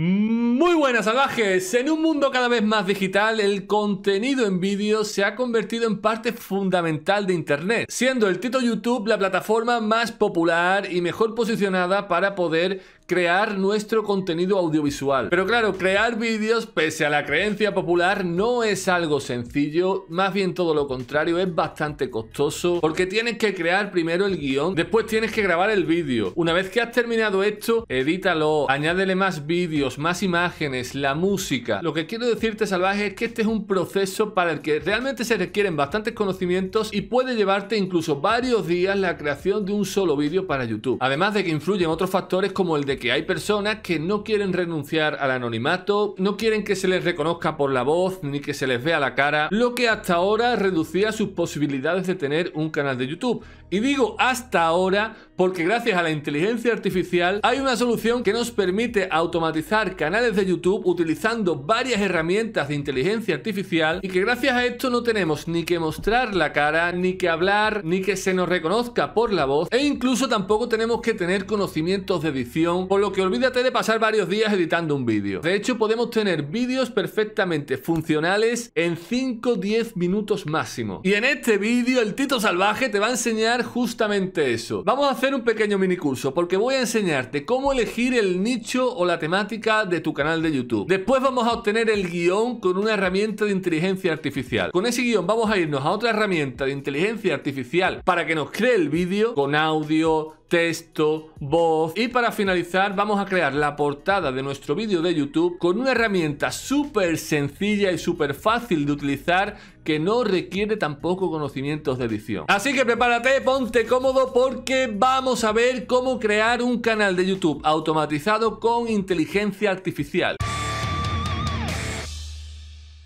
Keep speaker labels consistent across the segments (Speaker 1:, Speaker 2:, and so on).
Speaker 1: Muy buenas salvajes, en un mundo cada vez más digital, el contenido en vídeo se ha convertido en parte fundamental de Internet, siendo el Tito YouTube la plataforma más popular y mejor posicionada para poder crear nuestro contenido audiovisual. Pero claro, crear vídeos, pese a la creencia popular, no es algo sencillo, más bien todo lo contrario, es bastante costoso, porque tienes que crear primero el guión, después tienes que grabar el vídeo. Una vez que has terminado esto, edítalo, añádele más vídeos, más imágenes, la música. Lo que quiero decirte, Salvaje, es que este es un proceso para el que realmente se requieren bastantes conocimientos y puede llevarte incluso varios días la creación de un solo vídeo para YouTube. Además de que influyen otros factores como el de que hay personas que no quieren renunciar al anonimato, no quieren que se les reconozca por la voz ni que se les vea la cara, lo que hasta ahora reducía sus posibilidades de tener un canal de YouTube. Y digo hasta ahora porque gracias a la inteligencia artificial hay una solución que nos permite automatizar canales de YouTube utilizando varias herramientas de inteligencia artificial y que gracias a esto no tenemos ni que mostrar la cara, ni que hablar, ni que se nos reconozca por la voz e incluso tampoco tenemos que tener conocimientos de edición, por lo que olvídate de pasar varios días editando un vídeo. De hecho podemos tener vídeos perfectamente funcionales en 5-10 minutos máximo. Y en este vídeo el Tito Salvaje te va a enseñar justamente eso. Vamos a hacer un pequeño minicurso porque voy a enseñarte cómo elegir el nicho o la temática de tu canal de YouTube. Después vamos a obtener el guión con una herramienta de inteligencia artificial. Con ese guión vamos a irnos a otra herramienta de inteligencia artificial para que nos cree el vídeo con audio, texto, voz y para finalizar vamos a crear la portada de nuestro vídeo de YouTube con una herramienta súper sencilla y súper fácil de utilizar que no requiere tampoco conocimientos de edición. Así que prepárate, ponte cómodo porque vamos a ver cómo crear un canal de YouTube automatizado con inteligencia artificial.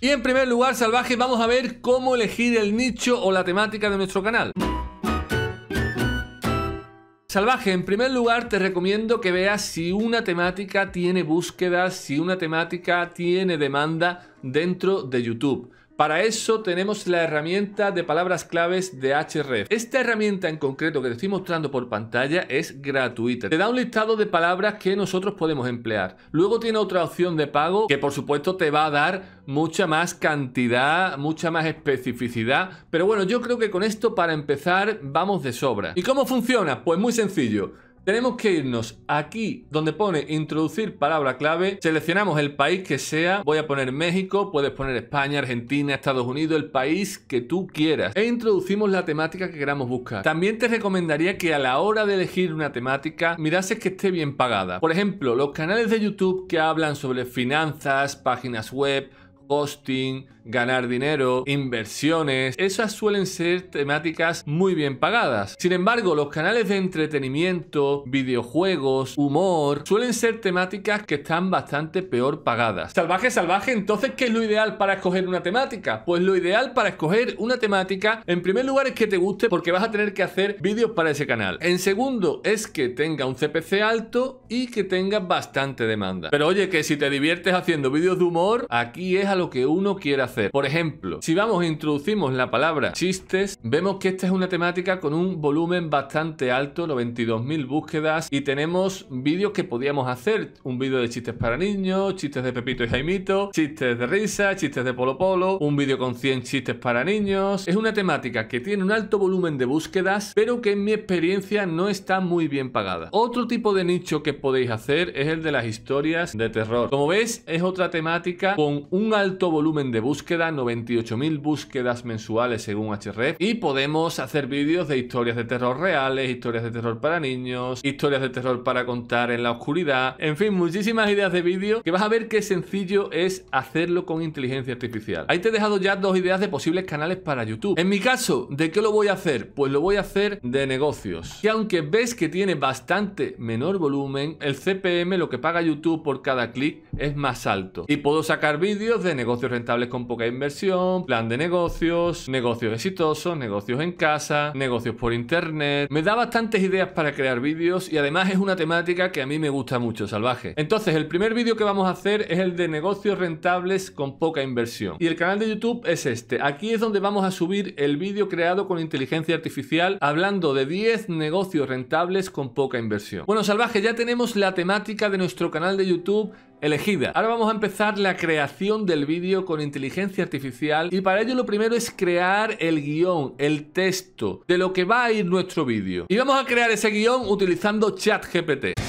Speaker 1: Y en primer lugar, salvaje, vamos a ver cómo elegir el nicho o la temática de nuestro canal. Salvaje, en primer lugar te recomiendo que veas si una temática tiene búsquedas, si una temática tiene demanda dentro de YouTube. Para eso tenemos la herramienta de palabras claves de href. Esta herramienta en concreto que te estoy mostrando por pantalla es gratuita. Te da un listado de palabras que nosotros podemos emplear. Luego tiene otra opción de pago que por supuesto te va a dar mucha más cantidad, mucha más especificidad. Pero bueno, yo creo que con esto para empezar vamos de sobra. ¿Y cómo funciona? Pues muy sencillo. Tenemos que irnos aquí donde pone introducir palabra clave, seleccionamos el país que sea, voy a poner México, puedes poner España, Argentina, Estados Unidos, el país que tú quieras e introducimos la temática que queramos buscar. También te recomendaría que a la hora de elegir una temática mirases que esté bien pagada. Por ejemplo, los canales de YouTube que hablan sobre finanzas, páginas web, hosting, ganar dinero, inversiones. Esas suelen ser temáticas muy bien pagadas. Sin embargo, los canales de entretenimiento, videojuegos, humor, suelen ser temáticas que están bastante peor pagadas. Salvaje, salvaje, entonces, ¿qué es lo ideal para escoger una temática? Pues lo ideal para escoger una temática, en primer lugar, es que te guste porque vas a tener que hacer vídeos para ese canal. En segundo, es que tenga un CPC alto y que tenga bastante demanda. Pero oye, que si te diviertes haciendo vídeos de humor, aquí es a lo que uno quiere hacer. Por ejemplo, si vamos e introducimos la palabra chistes, vemos que esta es una temática con un volumen bastante alto, 92.000 búsquedas, y tenemos vídeos que podíamos hacer. Un vídeo de chistes para niños, chistes de Pepito y Jaimito, chistes de risa, chistes de Polo Polo, un vídeo con 100 chistes para niños. Es una temática que tiene un alto volumen de búsquedas, pero que en mi experiencia no está muy bien pagada. Otro tipo de nicho que podéis hacer es el de las historias de terror. Como veis, es otra temática con un alto alto volumen de búsqueda, 98.000 búsquedas mensuales según HRF, e y podemos hacer vídeos de historias de terror reales, historias de terror para niños, historias de terror para contar en la oscuridad, en fin, muchísimas ideas de vídeo que vas a ver qué sencillo es hacerlo con inteligencia artificial. Ahí te he dejado ya dos ideas de posibles canales para YouTube. En mi caso, ¿de qué lo voy a hacer? Pues lo voy a hacer de negocios. Y aunque ves que tiene bastante menor volumen, el CPM, lo que paga YouTube por cada clic, es más alto. Y puedo sacar vídeos de negocios rentables con poca inversión, plan de negocios, negocios exitosos, negocios en casa, negocios por internet. Me da bastantes ideas para crear vídeos y además es una temática que a mí me gusta mucho, salvaje. Entonces, el primer vídeo que vamos a hacer es el de negocios rentables con poca inversión. Y el canal de YouTube es este. Aquí es donde vamos a subir el vídeo creado con inteligencia artificial hablando de 10 negocios rentables con poca inversión. Bueno, salvaje, ya tenemos la temática de nuestro canal de YouTube elegida. Ahora vamos a empezar la creación del vídeo con inteligencia artificial y para ello lo primero es crear el guión, el texto de lo que va a ir nuestro vídeo. Y vamos a crear ese guión utilizando ChatGPT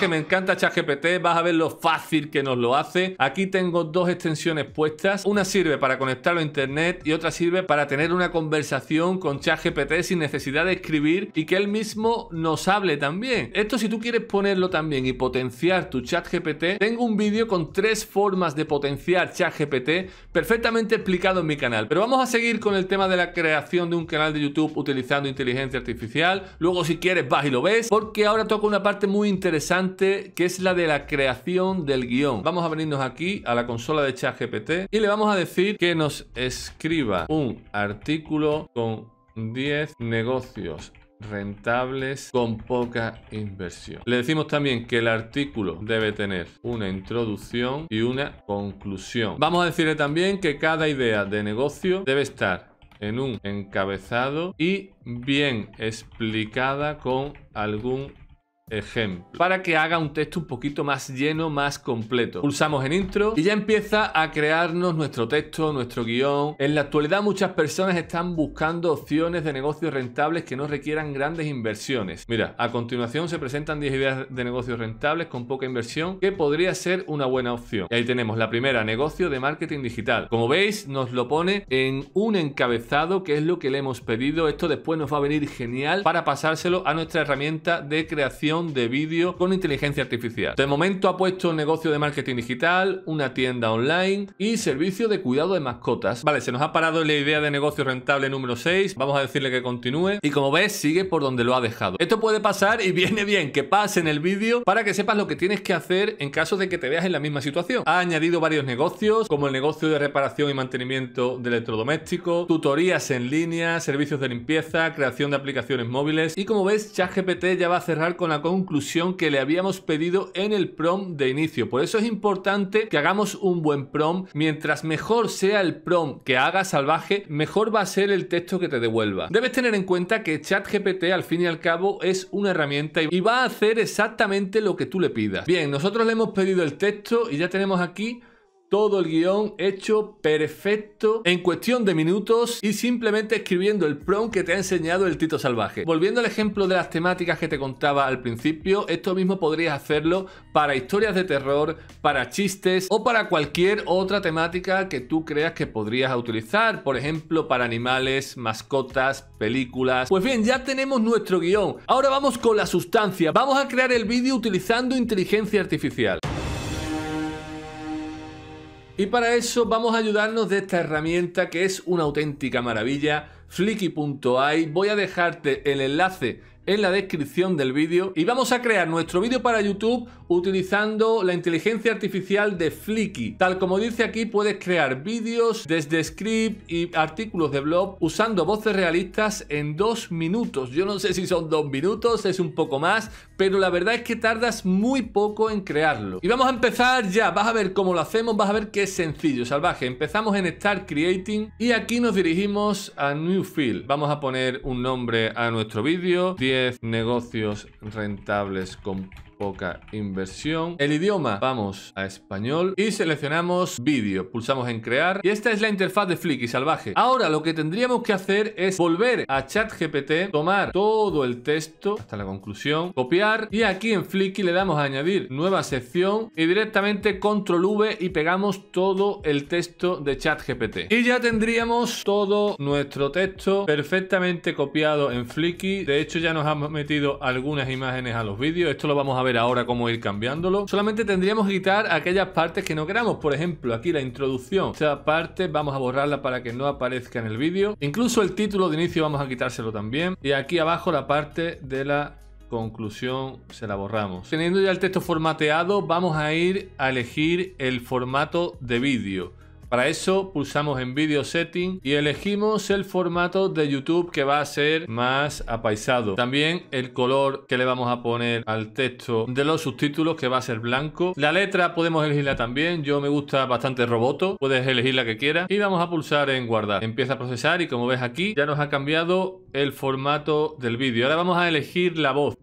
Speaker 1: que me encanta ChatGPT, vas a ver lo fácil que nos lo hace. Aquí tengo dos extensiones puestas. Una sirve para conectarlo a internet y otra sirve para tener una conversación con ChatGPT sin necesidad de escribir y que él mismo nos hable también. Esto si tú quieres ponerlo también y potenciar tu ChatGPT, tengo un vídeo con tres formas de potenciar ChatGPT perfectamente explicado en mi canal. Pero vamos a seguir con el tema de la creación de un canal de YouTube utilizando inteligencia artificial. Luego si quieres vas y lo ves porque ahora toca una parte muy interesante que es la de la creación del guión. Vamos a venirnos aquí a la consola de ChatGPT y le vamos a decir que nos escriba un artículo con 10 negocios rentables con poca inversión. Le decimos también que el artículo debe tener una introducción y una conclusión. Vamos a decirle también que cada idea de negocio debe estar en un encabezado y bien explicada con algún Ejemplo. Para que haga un texto un poquito más lleno, más completo. Pulsamos en intro y ya empieza a crearnos nuestro texto, nuestro guión. En la actualidad muchas personas están buscando opciones de negocios rentables que no requieran grandes inversiones. Mira, a continuación se presentan 10 ideas de negocios rentables con poca inversión que podría ser una buena opción. Y ahí tenemos la primera, negocio de marketing digital. Como veis, nos lo pone en un encabezado que es lo que le hemos pedido. Esto después nos va a venir genial para pasárselo a nuestra herramienta de creación de vídeo con inteligencia artificial. De momento ha puesto un negocio de marketing digital, una tienda online y servicio de cuidado de mascotas. Vale, se nos ha parado la idea de negocio rentable número 6. Vamos a decirle que continúe. Y como ves, sigue por donde lo ha dejado. Esto puede pasar y viene bien que pase en el vídeo para que sepas lo que tienes que hacer en caso de que te veas en la misma situación. Ha añadido varios negocios, como el negocio de reparación y mantenimiento de electrodomésticos, tutorías en línea, servicios de limpieza, creación de aplicaciones móviles. Y como ves, ChatGPT ya va a cerrar con la conclusión que le habíamos pedido en el prom de inicio. Por eso es importante que hagamos un buen prom. Mientras mejor sea el prom que haga salvaje, mejor va a ser el texto que te devuelva. Debes tener en cuenta que ChatGPT al fin y al cabo es una herramienta y va a hacer exactamente lo que tú le pidas. Bien, nosotros le hemos pedido el texto y ya tenemos aquí todo el guión hecho perfecto en cuestión de minutos y simplemente escribiendo el prompt que te ha enseñado el Tito Salvaje. Volviendo al ejemplo de las temáticas que te contaba al principio, esto mismo podrías hacerlo para historias de terror, para chistes o para cualquier otra temática que tú creas que podrías utilizar, por ejemplo para animales, mascotas, películas. Pues bien, ya tenemos nuestro guión. Ahora vamos con la sustancia. Vamos a crear el vídeo utilizando inteligencia artificial. Y para eso vamos a ayudarnos de esta herramienta que es una auténtica maravilla, flicky.ai. Voy a dejarte el enlace en la descripción del vídeo y vamos a crear nuestro vídeo para YouTube utilizando la inteligencia artificial de Flicky. Tal como dice aquí, puedes crear vídeos desde script y artículos de blog usando voces realistas en dos minutos. Yo no sé si son dos minutos, es un poco más, pero la verdad es que tardas muy poco en crearlo. Y vamos a empezar ya, vas a ver cómo lo hacemos, vas a ver que es sencillo, salvaje. Empezamos en Start Creating y aquí nos dirigimos a New Field. Vamos a poner un nombre a nuestro vídeo, negocios rentables con poca inversión. El idioma, vamos a español y seleccionamos vídeo. Pulsamos en crear y esta es la interfaz de Flicky salvaje. Ahora lo que tendríamos que hacer es volver a ChatGPT, tomar todo el texto hasta la conclusión, copiar y aquí en Flicky le damos a añadir nueva sección y directamente control V y pegamos todo el texto de ChatGPT. Y ya tendríamos todo nuestro texto perfectamente copiado en Flicky. De hecho ya nos hemos metido algunas imágenes a los vídeos. Esto lo vamos a ahora cómo ir cambiándolo. Solamente tendríamos que quitar aquellas partes que no queramos. Por ejemplo, aquí la introducción. Esta parte vamos a borrarla para que no aparezca en el vídeo. Incluso el título de inicio vamos a quitárselo también. Y aquí abajo la parte de la conclusión se la borramos. Teniendo ya el texto formateado, vamos a ir a elegir el formato de vídeo. Para eso pulsamos en Video Setting y elegimos el formato de YouTube que va a ser más apaisado. También el color que le vamos a poner al texto de los subtítulos que va a ser blanco. La letra podemos elegirla también. Yo me gusta bastante roboto. Puedes elegir la que quieras. Y vamos a pulsar en guardar. Empieza a procesar y como ves aquí ya nos ha cambiado el formato del vídeo. Ahora vamos a elegir la voz.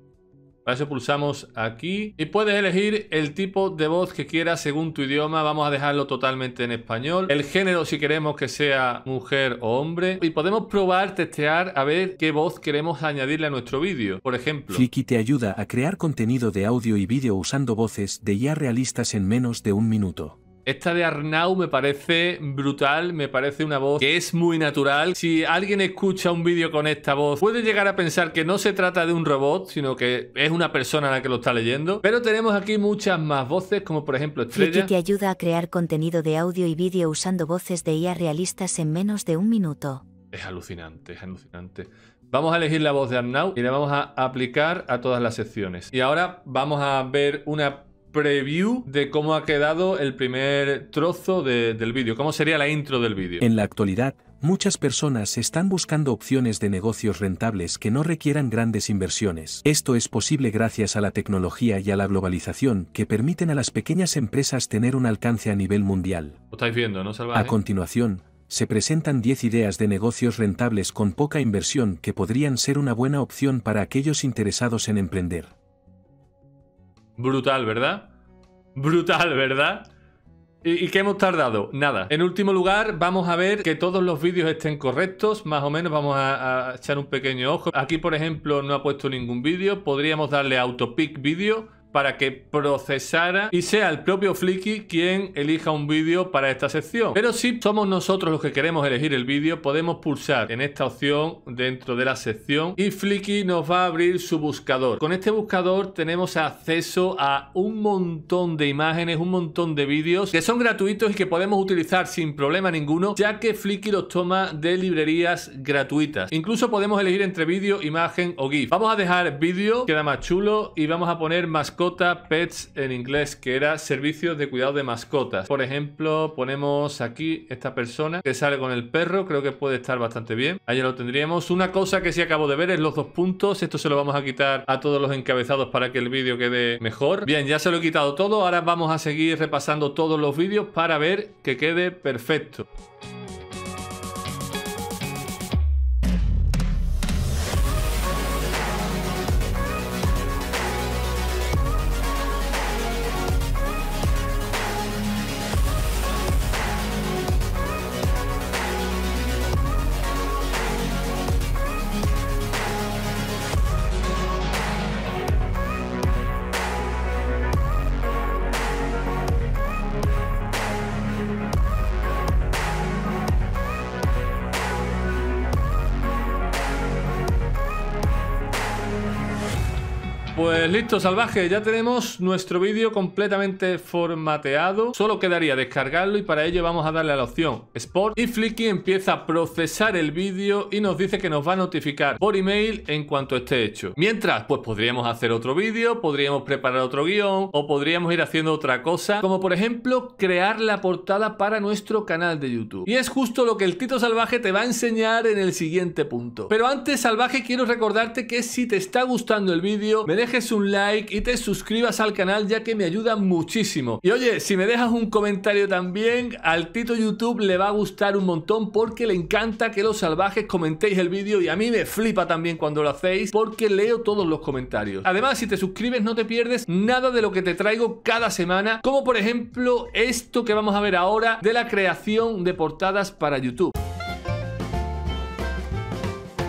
Speaker 1: Para eso pulsamos aquí y puedes elegir el tipo de voz que quieras según tu idioma. Vamos a dejarlo totalmente en español. El género si queremos que sea mujer o hombre. Y podemos probar, testear a ver qué voz queremos añadirle a nuestro vídeo. Por ejemplo.
Speaker 2: Flicky te ayuda a crear contenido de audio y vídeo usando voces de ya realistas en menos de un minuto.
Speaker 1: Esta de Arnau me parece brutal, me parece una voz que es muy natural. Si alguien escucha un vídeo con esta voz, puede llegar a pensar que no se trata de un robot, sino que es una persona la que lo está leyendo. Pero tenemos aquí muchas más voces, como por ejemplo Estrella. que te
Speaker 2: ayuda a crear contenido de audio y vídeo usando voces de IA realistas en menos de un minuto.
Speaker 1: Es alucinante, es alucinante. Vamos a elegir la voz de Arnau y la vamos a aplicar a todas las secciones. Y ahora vamos a ver una preview de cómo ha quedado el primer trozo del vídeo, cómo sería la intro del vídeo. En
Speaker 2: la actualidad, muchas personas están buscando opciones de negocios rentables que no requieran grandes inversiones. Esto es posible gracias a la tecnología y a la globalización que permiten a las pequeñas empresas tener un alcance a nivel mundial. A continuación, se presentan 10 ideas de negocios rentables con poca inversión que podrían ser una buena opción para aquellos interesados en emprender.
Speaker 1: Brutal, ¿verdad? Brutal, ¿verdad? ¿Y qué hemos tardado? Nada. En último lugar, vamos a ver que todos los vídeos estén correctos. Más o menos vamos a, echar un pequeño ojo. Aquí, por ejemplo, no ha puesto ningún vídeo. Podríamos darle autopic autopick vídeo para que procesara y sea el propio Flicky quien elija un vídeo para esta sección. Pero si somos nosotros los que queremos elegir el vídeo, podemos pulsar en esta opción dentro de la sección y Flicky nos va a abrir su buscador. Con este buscador tenemos acceso a un montón de imágenes, un montón de vídeos que son gratuitos y que podemos utilizar sin problema ninguno, ya que Flicky los toma de librerías gratuitas. Incluso podemos elegir entre vídeo, imagen o GIF. Vamos a dejar vídeo, queda más chulo y vamos a poner cosas pets en inglés, que era servicios de cuidado de mascotas. Por ejemplo, ponemos aquí esta persona que sale con el perro, creo que puede estar bastante bien. Ahí lo tendríamos. Una cosa que sí acabo de ver es los dos puntos. Esto se lo vamos a quitar a todos los encabezados para que el vídeo quede mejor. Bien, ya se lo he quitado todo. Ahora vamos a seguir repasando todos los vídeos para ver que quede perfecto. pues listo, salvaje, ya tenemos nuestro vídeo completamente formateado. Solo quedaría descargarlo y para ello vamos a darle a la opción Sport. Y Flicky empieza a procesar el vídeo y nos dice que nos va a notificar por email en cuanto esté hecho. Mientras, pues podríamos hacer otro vídeo, podríamos preparar otro guión o podríamos ir haciendo otra cosa, como por ejemplo crear la portada para nuestro canal de YouTube. Y es justo lo que el Tito Salvaje te va a enseñar en el siguiente punto. Pero antes, Salvaje, quiero recordarte que si te está gustando el vídeo, me dejes un like y te suscribas al canal ya que me ayuda muchísimo. Y oye, si me dejas un comentario también, al Tito YouTube le va a gustar un montón porque le encanta que los salvajes comentéis el vídeo y a mí me flipa también cuando lo hacéis porque leo todos los comentarios. Además, si te suscribes no te pierdes nada de lo que te traigo cada semana, como por ejemplo esto que vamos a ver ahora de la creación de portadas para YouTube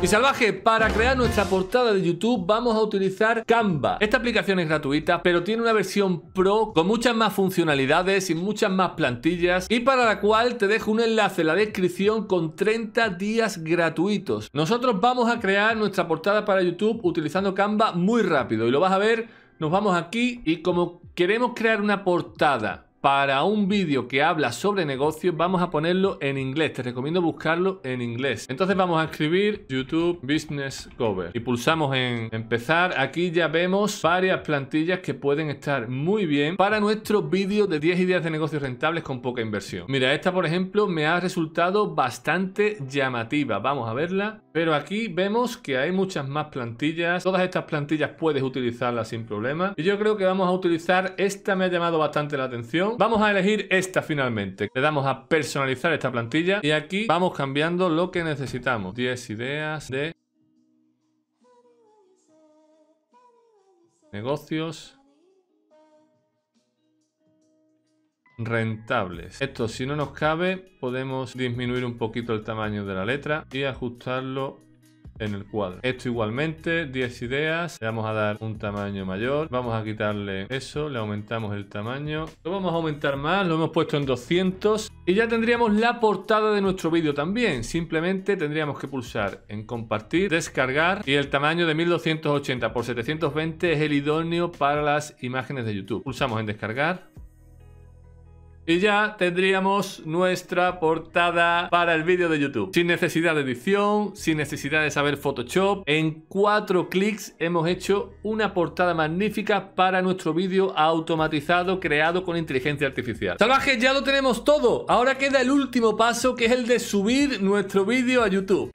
Speaker 1: salvaje, para crear nuestra portada de YouTube vamos a utilizar Canva. Esta aplicación es gratuita, pero tiene una versión pro con muchas más funcionalidades y muchas más plantillas y para la cual te dejo un enlace en la descripción con 30 días gratuitos. Nosotros vamos a crear nuestra portada para YouTube utilizando Canva muy rápido y lo vas a ver, nos vamos aquí y como queremos crear una portada para un vídeo que habla sobre negocios, vamos a ponerlo en inglés. Te recomiendo buscarlo en inglés. Entonces vamos a escribir YouTube Business Cover y pulsamos en empezar. Aquí ya vemos varias plantillas que pueden estar muy bien para nuestro vídeo de 10 ideas de negocios rentables con poca inversión. Mira, esta por ejemplo me ha resultado bastante llamativa. Vamos a verla. Pero aquí vemos que hay muchas más plantillas. Todas estas plantillas puedes utilizarlas sin problema. Y yo creo que vamos a utilizar esta me ha llamado bastante la atención Vamos, a elegir esta finalmente. Le damos a personalizar esta plantilla y aquí vamos cambiando lo que necesitamos. 10 ideas de negocios rentables. Esto si no nos cabe podemos disminuir un poquito el tamaño de la letra y ajustarlo en el cuadro. Esto igualmente, 10 ideas, le vamos a dar un tamaño mayor, vamos a quitarle eso, le aumentamos el tamaño, lo vamos a aumentar más, lo hemos puesto en 200 y ya tendríamos la portada de nuestro vídeo también, simplemente tendríamos que pulsar en compartir, descargar y el tamaño de 1280 por 720 es el idóneo para las imágenes de YouTube. Pulsamos en descargar y ya tendríamos nuestra portada para el vídeo de YouTube. Sin necesidad de edición, sin necesidad de saber Photoshop. En cuatro clics hemos hecho una portada magnífica para nuestro vídeo automatizado creado con inteligencia artificial. Salvajes, ya lo tenemos todo. Ahora queda el último paso que es el de subir nuestro vídeo a YouTube.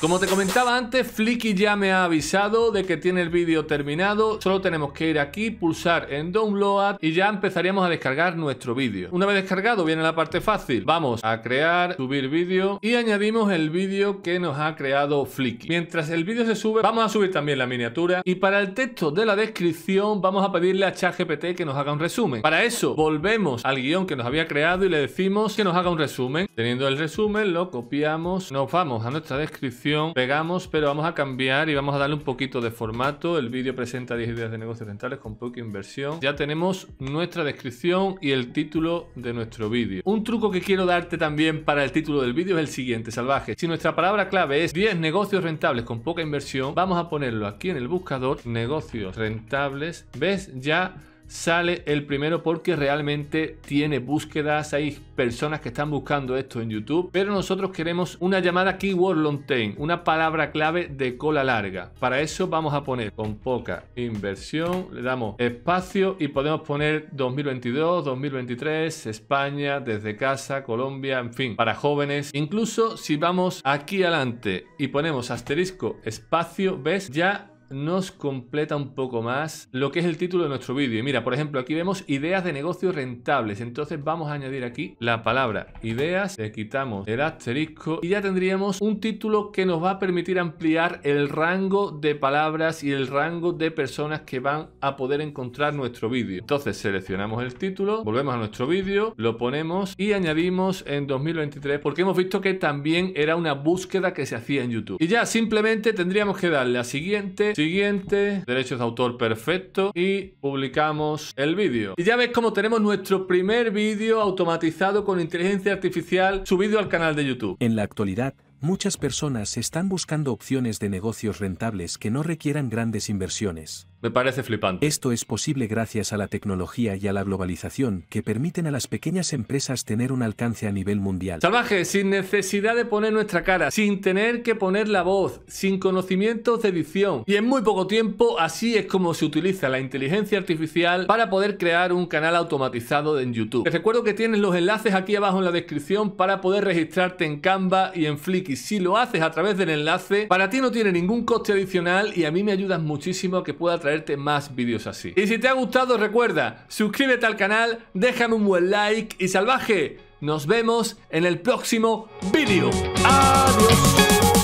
Speaker 1: Como te comentaba antes, Flicky ya me ha avisado de que tiene el vídeo terminado. Solo tenemos que ir aquí, pulsar en Download y ya empezaríamos a descargar nuestro vídeo. Una vez descargado viene la parte fácil. Vamos a crear, subir vídeo y añadimos el vídeo que nos ha creado Flicky. Mientras el vídeo se sube, vamos a subir también la miniatura y para el texto de la descripción vamos a pedirle a ChatGPT que nos haga un resumen. Para eso volvemos al guión que nos había creado y le decimos que nos haga un resumen. Teniendo el resumen lo copiamos, nos vamos a nuestra descripción Pegamos, pero vamos a cambiar y vamos a darle un poquito de formato. El vídeo presenta 10 ideas de negocios rentables con poca inversión. Ya tenemos nuestra descripción y el título de nuestro vídeo. Un truco que quiero darte también para el título del vídeo es el siguiente, salvaje. Si nuestra palabra clave es 10 negocios rentables con poca inversión, vamos a ponerlo aquí en el buscador, negocios rentables. ¿Ves? Ya sale el primero porque realmente tiene búsquedas, hay personas que están buscando esto en YouTube, pero nosotros queremos una llamada keyword long Time, una palabra clave de cola larga. Para eso vamos a poner con poca inversión, le damos espacio y podemos poner 2022, 2023, España, desde casa, Colombia, en fin, para jóvenes. Incluso si vamos aquí adelante y ponemos asterisco espacio, ves, ya nos completa un poco más lo que es el título de nuestro vídeo. Y mira, por ejemplo, aquí vemos ideas de negocios rentables. Entonces vamos a añadir aquí la palabra ideas, le quitamos el asterisco y ya tendríamos un título que nos va a permitir ampliar el rango de palabras y el rango de personas que van a poder encontrar nuestro vídeo. Entonces seleccionamos el título, volvemos a nuestro vídeo, lo ponemos y añadimos en 2023 porque hemos visto que también era una búsqueda que se hacía en YouTube. Y ya simplemente tendríamos que darle a siguiente siguiente, derechos de autor perfecto y publicamos el vídeo. Y ya ves cómo tenemos nuestro primer vídeo
Speaker 2: automatizado con inteligencia artificial subido al canal de YouTube. En la actualidad, muchas personas están buscando opciones de negocios rentables que no requieran grandes inversiones. Me parece flipante. Esto es posible gracias a la tecnología y a la globalización que permiten a las pequeñas empresas tener un alcance a nivel mundial.
Speaker 1: Salvaje, sin necesidad de poner nuestra cara, sin tener que poner la voz, sin conocimientos de edición. Y en muy poco tiempo, así es como se utiliza la inteligencia artificial para poder crear un canal automatizado en YouTube. Te recuerdo que tienes los enlaces aquí abajo en la descripción para poder registrarte en Canva y en Flicky. Si lo haces a través del enlace, para ti no tiene ningún coste adicional y a mí me ayudas muchísimo a que pueda traerte más vídeos así. Y si te ha gustado, recuerda, suscríbete al canal, déjame un buen like y salvaje, nos vemos en el próximo vídeo. ¡Adiós!